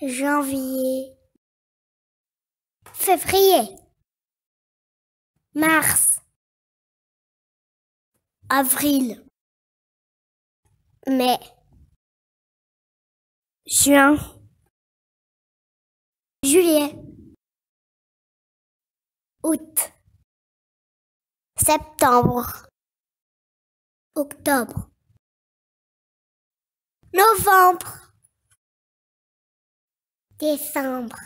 janvier, février, mars, avril, mai, juin, juillet, août, septembre, octobre, novembre. décembre